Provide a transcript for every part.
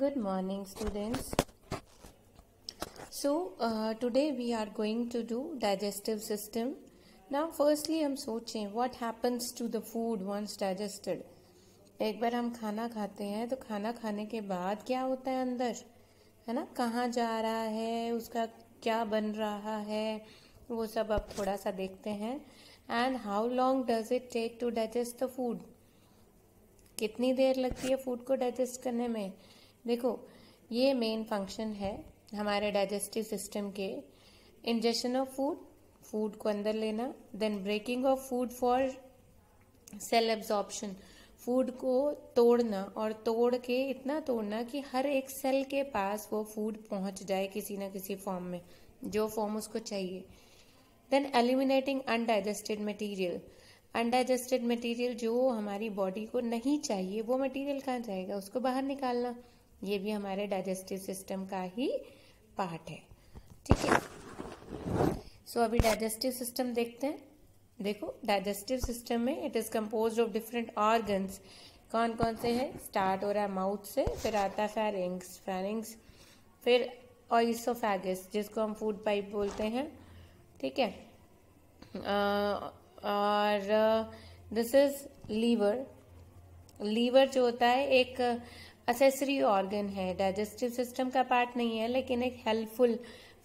good morning students so uh, today we are going to do digestive system now firstly हम सोचें what happens to the food once digested एक बार हम खाना खाते हैं तो खाना खाने के बाद क्या होता है अंदर है ना कहाँ जा रहा है उसका क्या बन रहा है वो सब अब थोड़ा सा देखते हैं and how long does it take to digest the food कितनी देर लगती है फूड को डाइजेस्ट करने में देखो ये मेन फंक्शन है हमारे डाइजेस्टिव सिस्टम के इंजेशन ऑफ फूड फूड को अंदर लेना then breaking of food for cell absorption food को तोड़ना और तोड़ के इतना तोड़ना कि हर एक सेल के पास वो फूड पहुंच जाए किसी ना किसी फॉर्म में जो फॉर्म उसको चाहिए then eliminating undigested material undigested material जो हमारी बॉडी को नहीं चाहिए वो मटेरियल कहाँ जाएगा उसको बाहर निकालना ये भी हमारे डाइजेस्टिव सिस्टम का ही पार्ट है ठीक है सो अभी डाइजेस्टिव सिस्टम देखते हैं देखो डाइजेस्टिव सिस्टम में it is compose of different organs कौन कौन से हैं स्टार्ट हो रहा है माउथ से फिर आता है फैरिंग्स फैरिंग्स फिर ऑइसोफेगस जिसको हम फूड पाइप बोलते हैं ठीक है और दिस इज लीवर लीवर जो होता है एक असेसरी ऑर्गन है डाइजेस्टिव सिस्टम का पार्ट नहीं है लेकिन एक हेल्पफुल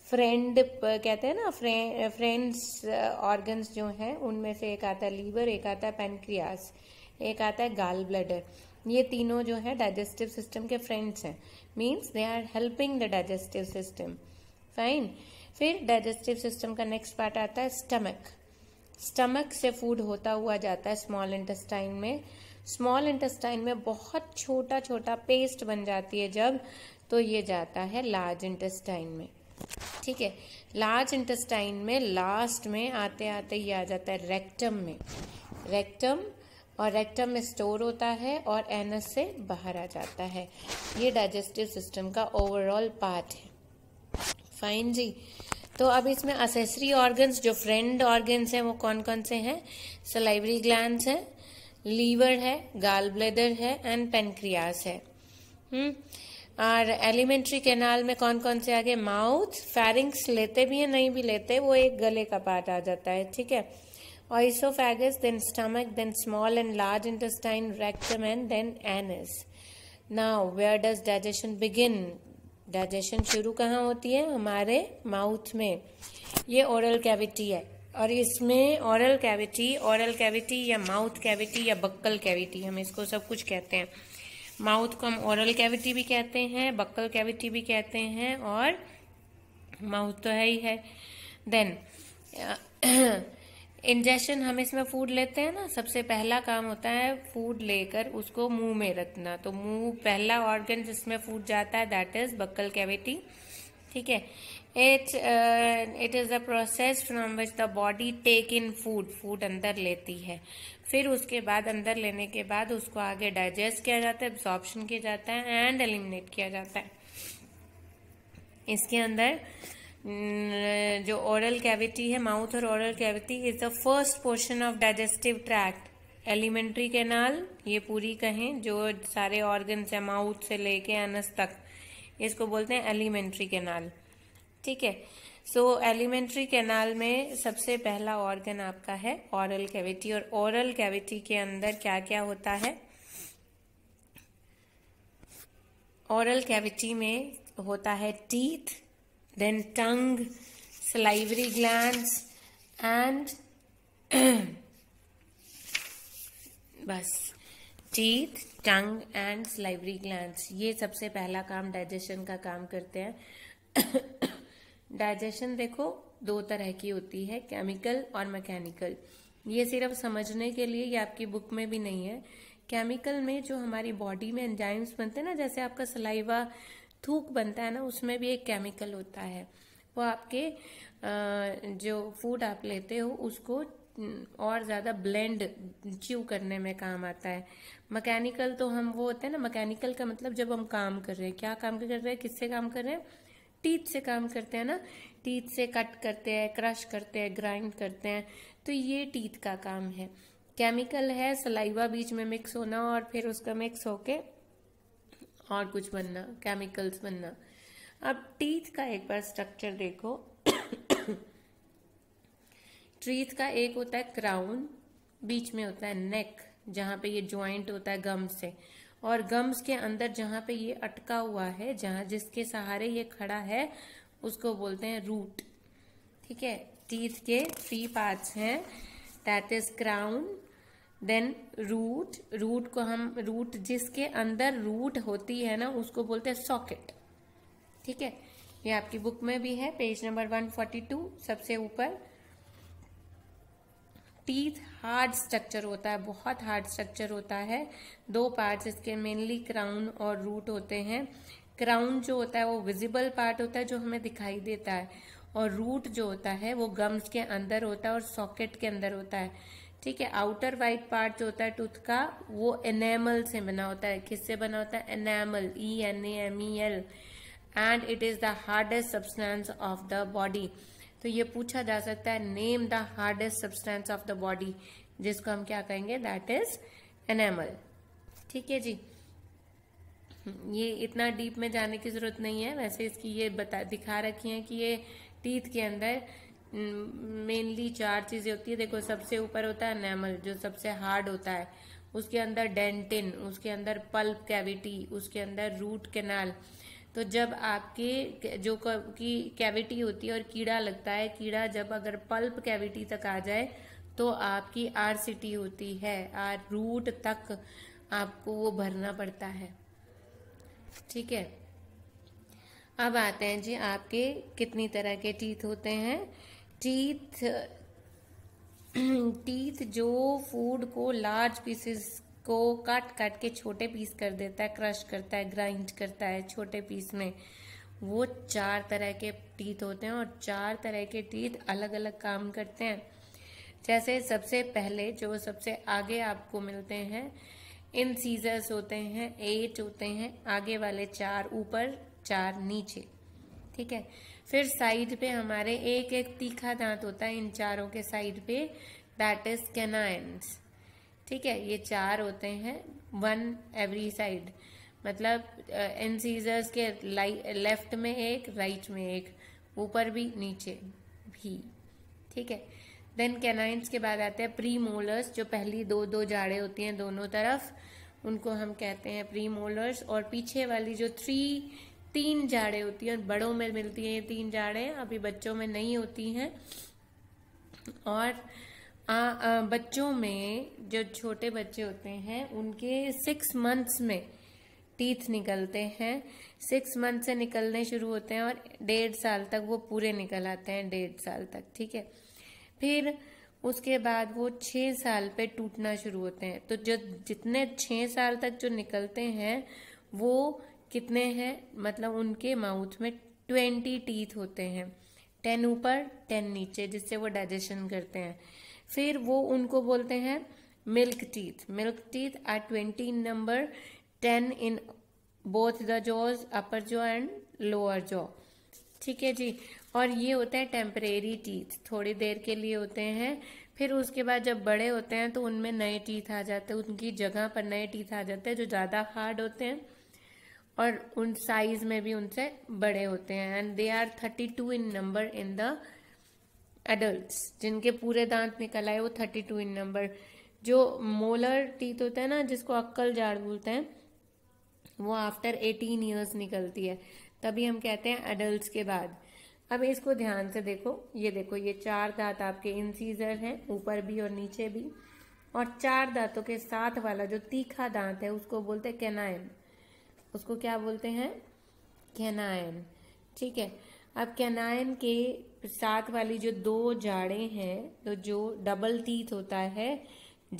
फ्रेंड कहते हैं ना फ्रेंड्स ऑर्गन्स uh, जो हैं उनमें से एक आता है लीवर एक आता है पेनक्रियास एक आता है गाल ब्लडर ये तीनों जो है डाइजेस्टिव सिस्टम के फ्रेंड्स हैं means they are helping the digestive system fine फिर डाइजेस्टिव सिस्टम का नेक्स्ट पार्ट आता है स्टमक स्टमक से फूड होता हुआ जाता है स्मॉल इंटेस्टाइन में स्मॉल इंटेस्टाइन में बहुत छोटा छोटा पेस्ट बन जाती है जब तो ये जाता है लार्ज इंटेस्टाइन में ठीक है लार्ज इंटेस्टाइन में लास्ट में आते आते ये आ जाता है रेक्टम में रेक्टम और रेक्टम में स्टोर होता है और एनस से बाहर आ जाता है ये डाइजेस्टिव सिस्टम का ओवरऑल पार्ट है फाइन जी तो अब इसमें असेसरी ऑर्गन्स जो फ्रेंड ऑर्गन्स हैं वो कौन कौन से हैं सलाइवरी ग्लैंड है लीवर है गाल ब्लेडर है एंड पेनक्रियास है हुँ? और एलिमेंट्री कैनाल में कौन कौन से आगे माउथ फेरिंग्स लेते भी हैं नहीं भी लेते वो एक गले का पार्ट आ जाता है ठीक है oesophagus then stomach then small and large intestine rectum and then anus now where does digestion begin digestion शुरू कहाँ होती है हमारे माउथ में ये ओरल कैविटी है और इसमें ओरल कैविटी ओरल कैविटी या माउथ कैविटी या बक्कल कैविटी हम इसको सब कुछ कहते हैं माउथ को हम ओरल कैविटी भी कहते हैं बक्कल कैविटी भी कहते हैं और माउथ तो है ही है देन इंजेशन हम इसमें फूड लेते हैं ना सबसे पहला काम होता है फूड लेकर उसको मुंह में रखना तो मुंह पहला ऑर्गन जिसमें फूड जाता है दैट इज बक्कल कैविटी ठीक है it it is the process from which the body take in food food अंदर लेती है फिर उसके बाद अंदर लेने के बाद उसको आगे डाइजेस्ट किया जाता है एब्जॉर्प्शन किया जाता है एंड एलिमिनेट किया जाता है इसके अंदर Mm, जो ओरल कैविटी है माउथ और oral cavity is the first portion of digestive tract alimentary canal ये पूरी कहें जो सारे ऑर्गन है माउथ से लेके अनस तक इसको बोलते हैं एलिमेंट्री कैनाल ठीक है सो एलिमेंट्री कैनाल में सबसे पहला ऑर्गन आपका है ओरल कैविटी और ओरल कैविटी के अंदर क्या क्या होता है ओरल कैविटी में होता है teeth then tongue salivary glands and बस teeth tongue and salivary glands ये सबसे पहला काम डाइजेशन का काम करते हैं डाइजेशन देखो दो तरह की होती है केमिकल और मैकेनिकल ये सिर्फ समझने के लिए ये आपकी बुक में भी नहीं है केमिकल में जो हमारी बॉडी में एंजाइम्स बनते हैं ना जैसे आपका सलाइवा थूक बनता है ना उसमें भी एक केमिकल होता है वो आपके जो फूड आप लेते हो उसको हम्म, और ज़्यादा ब्लेंड च्यू करने में काम आता है मैकेनिकल तो हम वो होते हैं ना मैकेनिकल का मतलब जब हम काम कर रहे हैं क्या काम कर रहे हैं किससे काम कर रहे हैं टीथ से काम करते हैं ना टीथ से कट करते हैं क्रश करते हैं ग्राइंड करते हैं तो ये टीथ का काम है केमिकल है सलाइवा बीच में मिक्स होना और फिर उसका मिक्स होके और कुछ बनना केमिकल्स बनना अब टीथ का एक बार स्ट्रक्चर देखो ट्रीथ का एक होता है क्राउन बीच में होता है नेक जहाँ पे ये ज्वाइंट होता है गम्स से और गम्स के अंदर जहाँ पे ये अटका हुआ है जहाँ जिसके सहारे ये खड़ा है उसको बोलते हैं रूट ठीक है टीथ के थ्री पार्ट्स हैं that is crown then root root को हम रूट जिसके अंदर रूट होती है ना उसको बोलते हैं सॉकेट ठीक है ये आपकी बुक में भी है page number one forty two सबसे ऊपर टीथ हार्ड स्ट्रक्चर होता है बहुत हार्ड स्ट्रक्चर होता है दो पार्ट्स इसके मेनली क्राउन और रूट होते हैं क्राउन जो होता है वो विजिबल पार्ट होता है जो हमें दिखाई देता है और रूट जो होता है वो गम्स के अंदर होता है और सॉकेट के अंदर होता है ठीक है आउटर वाइट पार्ट जो होता है टूथ का वो एनेमल से बना होता है किससे बना होता है enamel E N A M E L and it is the hardest substance of the body तो ये पूछा जा सकता है name the hardest substance of the body जिसको हम क्या कहेंगे दैट इज एनेमल ठीक है जी ये इतना डीप में जाने की जरूरत नहीं है वैसे इसकी ये बता दिखा रखी है कि ये टीथ के अंदर मेनली हम्म, चार चीज़ें होती है देखो सबसे ऊपर होता है नैमल जो सबसे हार्ड होता है उसके अंदर डेंटिन उसके अंदर पल्प कैविटी उसके अंदर रूट कैनाल तो जब आपके जो की कैविटी होती है और कीड़ा लगता है कीड़ा जब अगर पल्प कैविटी तक आ जाए तो आपकी आर सिटी होती है आर रूट तक आपको वो भरना पड़ता है ठीक है अब आते हैं जी आपके कितनी तरह के टीथ होते हैं टीथ टीथ जो फूड को लार्ज पीसेस को कट काट के छोटे पीस कर देता है क्रश करता है ग्राइंड करता है छोटे पीस में वो चार तरह के टीथ होते हैं और चार तरह के टीथ अलग अलग काम करते हैं जैसे सबसे पहले जो सबसे आगे आपको मिलते हैं इन सीजर्स होते हैं एट होते हैं आगे वाले चार ऊपर चार नीचे ठीक है फिर साइड पे हमारे एक एक तीखा दांत होता है इन चारों के साइड पे दैट इज कैनाइंस ठीक है ये चार होते हैं वन एवरी साइड मतलब इंसीजर्स uh, के लेफ्ट में एक राइट में एक ऊपर भी नीचे भी ठीक है देन कैनाइंस के बाद आते हैं प्री मोलर्स जो पहली दो दो जाड़े होती हैं दोनों तरफ उनको हम कहते हैं प्री मोलर्स और पीछे वाली जो थ्री तीन जाड़े होती हैं बड़ों में मिलती हैं ये तीन जाड़े अभी बच्चों में नहीं होती हैं और आ, आ, बच्चों में जो छोटे बच्चे होते हैं उनके सिक्स मंथ्स में टीथ निकलते हैं सिक्स मंथ से निकलने शुरू होते हैं और डेढ़ साल तक वो पूरे निकल आते हैं डेढ़ साल तक ठीक है फिर उसके बाद वो छः साल पे टूटना शुरू होते हैं तो जो जितने छः साल तक जो निकलते हैं वो कितने हैं मतलब उनके माउथ में ट्वेंटी टीथ होते हैं टेन ऊपर टेन नीचे जिससे वो डाइजेशन करते हैं फिर वो उनको बोलते हैं milk teeth milk teeth are twenty in number ten in both the jaws upper jaw and lower jaw ठीक है जी और ये होते हैं टेम्परेरी टीथ थोड़ी देर के लिए होते हैं फिर उसके बाद जब बड़े होते हैं तो उनमें नए टीथ आ जाते हैं उनकी जगह पर नए टीथ आ जाते हैं जो ज़्यादा हार्ड होते हैं और उन साइज में भी उनसे बड़े होते हैं and they are thirty two in number in the adult जिनके पूरे दांत निकल आए वो थर्टी टू इन नंबर जो मोलर टीथ होता है ना जिसको अक्कल जाड़ बोलते हैं वो आफ्टर एटीन ईयर्स निकलती है तभी हम कहते हैं एडल्ट के बाद अब इसको ध्यान से देखो ये देखो ये चार दांत आपके इंसीजर हैं ऊपर भी और नीचे भी और चार दांतों के साथ वाला जो तीखा दांत है उसको बोलते हैं कैनाइन उसको क्या बोलते हैं कैनायन ठीक है अब कैनायन के साथ वाली जो दो जाड़े हैं तो जो डबल टीथ होता है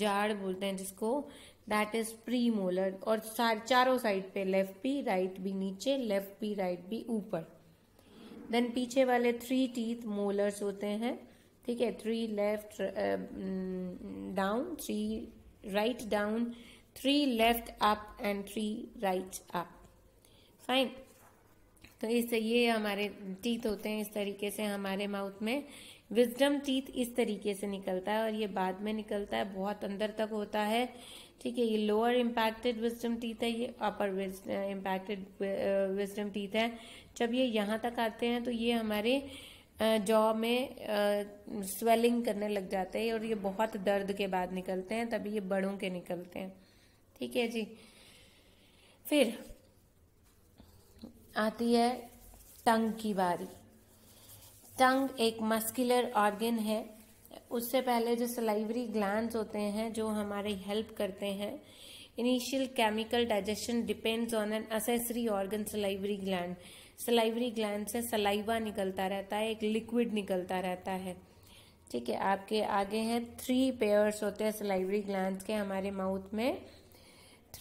जाड़ बोलते हैं जिसको दैट इज प्री मोलर और चारों साइड पे लेफ्ट भी राइट भी नीचे लेफ्ट भी राइट भी ऊपर देन पीछे वाले थ्री टीथ मोलर्स होते हैं ठीक है three left down three right down three left up and three right up fine तो इस ये हमारे टीथ होते हैं इस तरीके से हमारे माउथ में विजडम टीथ इस तरीके से निकलता है और ये बाद में निकलता है बहुत अंदर तक होता है ठीक है ये लोअर इम्पैक्टेड विजडम टीथ है ये अपर इम्पैक्टेड विजडम टीथ है जब ये यहाँ तक आते हैं तो ये हमारे जॉ में स्वेलिंग करने लग जाते हैं और ये बहुत दर्द के बाद निकलते हैं तभी ये बड़ों के निकलते हैं ठीक है जी फिर आती है टंग की बारी टंग एक मस्कुलर ऑर्गन है उससे पहले जो सलाइवरी ग्लैंड होते हैं जो हमारे हेल्प करते हैं initial chemical digestion depends on an accessory organ salivary gland salivary gland से सलाइवा निकलता रहता है एक लिक्विड निकलता रहता है ठीक है आपके आगे हैं थ्री पेयर्स होते हैं सलाइवरी ग्लैंड के हमारे माउथ में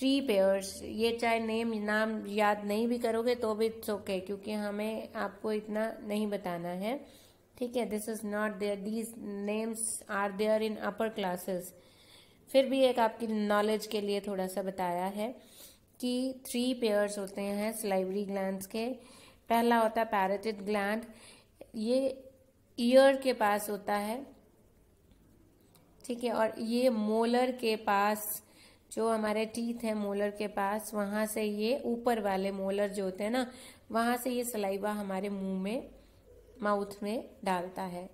थ्री पेयर्स ये चाहे नेम नाम याद नहीं भी करोगे तो भी इट्स ओके क्योंकि हमें आपको इतना नहीं बताना है ठीक है this is not there these names are there in upper classes फिर भी एक आपकी नॉलेज के लिए थोड़ा सा बताया है कि थ्री पेयर्स होते हैं स्लाइवरी ग्लैंड के पहला होता है पैरेटिड ग्लैंड ये ईयर के पास होता है ठीक है और ये मोलर के पास जो हमारे टीथ है मोलर के पास वहाँ से ये ऊपर वाले मोलर जो होते हैं ना वहाँ से ये सलाइवा हमारे मुंह में माउथ में डालता है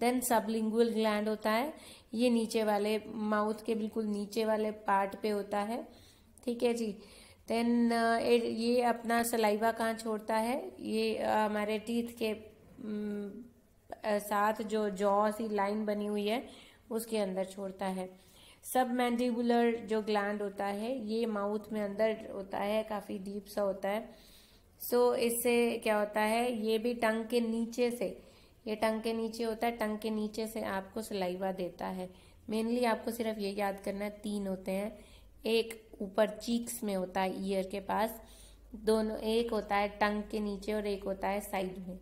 देन सबलिंगुअल ग्लैंड होता है ये नीचे वाले माउथ के बिल्कुल नीचे वाले पार्ट पे होता है ठीक है जी देन uh, ये अपना सलाइवा कहाँ छोड़ता है ये uh, हमारे टीथ के mm, uh, साथ जो जॉ सी लाइन बनी हुई है उसके अंदर छोड़ता है सब मैंडिबुलर जो ग्लैंड होता है ये माउथ में अंदर होता है काफ़ी डीप सा होता है सो so, इससे क्या होता है ये भी टंग के नीचे से ये टंग के नीचे होता है टंग के नीचे से आपको सलाइवा देता है मेनली आपको सिर्फ ये याद करना है तीन होते हैं एक ऊपर चीक्स में होता है ईयर के पास दोनों एक होता है टंग के नीचे और एक होता है साइड में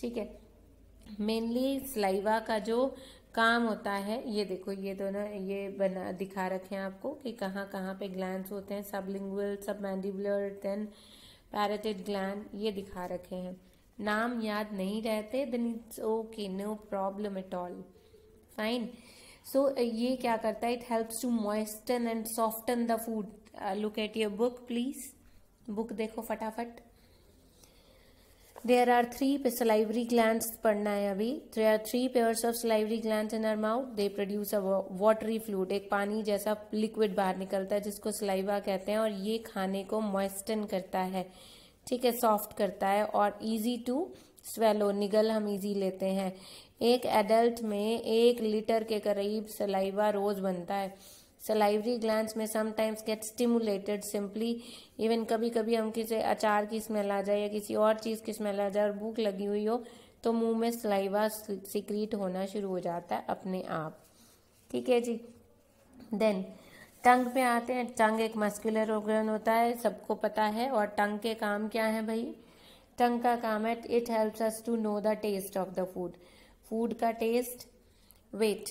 ठीक है मेनली सलाइवा का जो काम होता है ये देखो ये दोनों ये बना दिखा रखे हैं आपको कि कहाँ कहाँ पे ग्लैंड होते हैं सब लिंगुअल सब मैंडिबुलर देन पैरेटेड ग्लैंड ये दिखा रखे हैं नाम याद नहीं रहते then it's okay no problem at all fine so ये क्या करता है it helps to moisten and soften the food look at your book please book देखो फटाफट there are three pair salivary gland पढ़ना है अभी there are three pairs of salivary gland in our mouth they produce a watery fluid एक पानी जैसा liquid बाहर निकलता है जिसको सलाइवा कहते हैं और ये खाने को मॉइस्टन करता है ठीक है सॉफ्ट करता है और ईजी टू स्वेलो निगल हम ईजी लेते हैं एक एडल्ट में एक लीटर के करीब सलाइवा रोज बनता है सलाइवरी ग्लैंड में sometimes get stimulated simply even कभी कभी हम किसी अचार की स्मेल आ जाए या किसी और चीज़ की स्मेल आ जाए और भूख लगी हुई हो तो मुंह में सलाइवा सिक्रीट होना शुरू हो जाता है अपने आप ठीक है जी देन टंग पे आते हैं टंग एक मस्कुलर ऑर्गन होता है सबको पता है और टंग के काम क्या है भाई टंग का काम है it helps us to know the taste of the food food का taste wait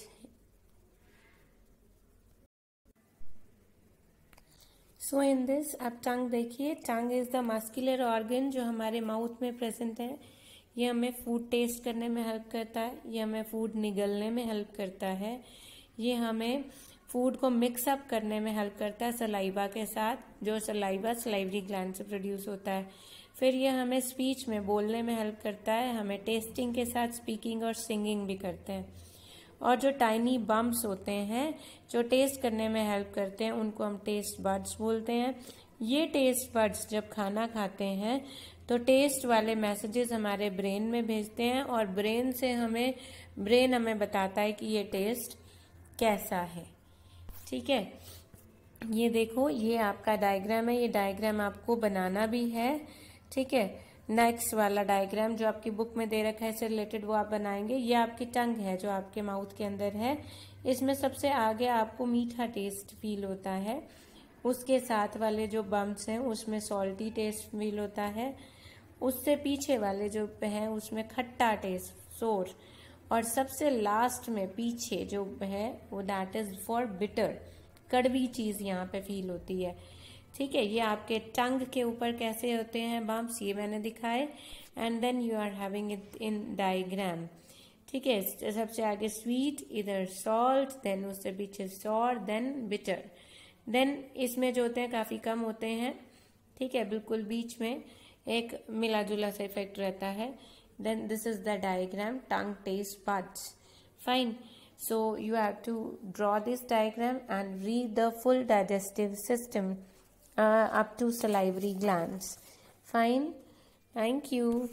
so in this आप टंग देखिए tongue is the muscular organ जो हमारे माउथ में प्रेजेंट है ये हमें फूड टेस्ट करने में हेल्प करता है ये हमें फूड निगलने में हेल्प करता है ये हमें फूड को मिक्सअप करने में हेल्प करता है सलाइबा के साथ जो सलाइबा सलाइवरी ग्लैंड से प्रोड्यूस होता है फिर यह हमें स्पीच में बोलने में हेल्प करता है हमें टेस्टिंग के साथ स्पीकिंग और सिंगिंग भी करते हैं और जो टाइनी बम्प्स होते हैं जो टेस्ट करने में हेल्प करते हैं उनको हम टेस्ट बर्ड्स बोलते हैं ये टेस्ट बर्ड्स जब खाना खाते हैं तो टेस्ट वाले मैसेजेस हमारे ब्रेन में भेजते हैं और ब्रेन से हमें ब्रेन हमें बताता है कि ये टेस्ट कैसा है ठीक है ये देखो ये आपका डायग्राम है ये डायग्राम आपको बनाना भी है ठीक है नेक्स्ट वाला डायग्राम जो आपकी बुक में दे रखा है इससे रिलेटेड वो आप बनाएंगे ये आपकी टंग है जो आपके माउथ के अंदर है इसमें सबसे आगे आपको मीठा टेस्ट फील होता है उसके साथ वाले जो बम्स हैं उसमें सॉल्टी टेस्ट फील होता है उससे पीछे वाले जो हैं उसमें खट्टा टेस्ट सोर और सबसे लास्ट में पीछे जो है वो दैट इज़ फॉर बिटर कड़वी चीज़ यहाँ पे फील होती है ठीक है ये आपके टंग के ऊपर कैसे होते हैं बम्प्स ये मैंने दिखाए and then you are having it in diagram ठीक है सबसे आगे स्वीट इधर सॉल्ट देन उससे पीछे सॉर देन बिटर देन इसमें जो होते हैं काफ़ी कम होते हैं ठीक है बिल्कुल बीच में एक मिला जुला सा इफेक्ट रहता है then this is the diagram tongue taste buds fine so you have to draw this diagram and read the full digestive system uh, up to salivary glands. Fine. Thank you.